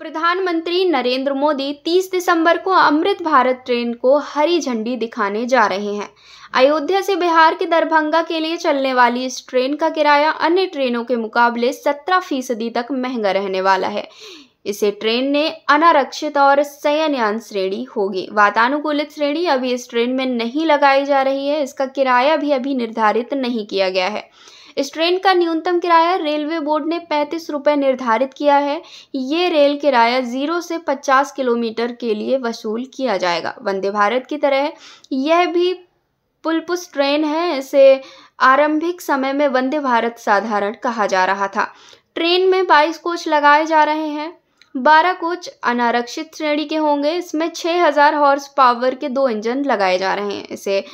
प्रधानमंत्री नरेंद्र मोदी 30 दिसंबर को अमृत भारत ट्रेन को हरी झंडी दिखाने जा रहे हैं अयोध्या से बिहार के दरभंगा के लिए चलने वाली इस ट्रेन का किराया अन्य ट्रेनों के मुकाबले 17 फीसदी तक महंगा रहने वाला है इसे ट्रेन ने अनारक्षित और सयनयान श्रेणी होगी वातानुकूलित श्रेणी अभी इस ट्रेन में नहीं लगाई जा रही है इसका किराया भी अभी निर्धारित नहीं किया गया है इस ट्रेन का न्यूनतम किराया रेलवे बोर्ड ने पैंतीस रुपये निर्धारित किया है ये रेल किराया जीरो से पचास किलोमीटर के लिए वसूल किया जाएगा वंदे भारत की तरह यह भी पुलपुस ट्रेन है इसे आरंभिक समय में वंदे भारत साधारण कहा जा रहा था ट्रेन में 22 कोच लगाए जा रहे हैं 12 कोच अनारक्षित श्रेणी के होंगे इसमें 6000 हॉर्स पावर के दो इंजन लगाए जा रहे हैं इसे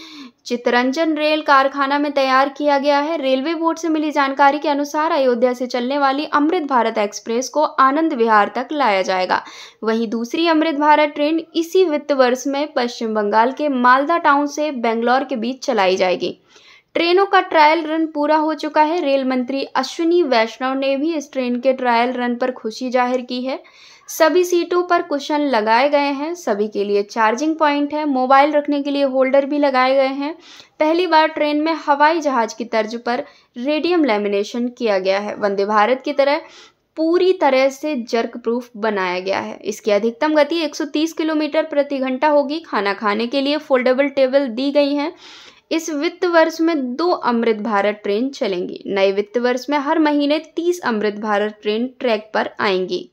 चितरंजन रेल कारखाना में तैयार किया गया है रेलवे बोर्ड से मिली जानकारी के अनुसार अयोध्या से चलने वाली अमृत भारत एक्सप्रेस को आनंद विहार तक लाया जाएगा वहीं दूसरी अमृत भारत ट्रेन इसी वित्त वर्ष में पश्चिम बंगाल के मालदा टाउन से बेंगलोर के बीच चलाई जाएगी ट्रेनों का ट्रायल रन पूरा हो चुका है रेल मंत्री अश्विनी वैष्णव ने भी इस ट्रेन के ट्रायल रन पर खुशी जाहिर की है सभी सीटों पर कुशन लगाए गए हैं सभी के लिए चार्जिंग पॉइंट है मोबाइल रखने के लिए होल्डर भी लगाए गए हैं पहली बार ट्रेन में हवाई जहाज की तर्ज पर रेडियम लेमिनेशन किया गया है वंदे भारत की तरह पूरी तरह से जर्क प्रूफ बनाया गया है इसकी अधिकतम गति 130 किलोमीटर प्रति घंटा होगी खाना खाने के लिए फोल्डेबल टेबल दी गई हैं इस वित्त वर्ष में दो अमृत भारत ट्रेन चलेंगी नए वित्त वर्ष में हर महीने तीस अमृत भारत ट्रेन ट्रैक पर आएंगी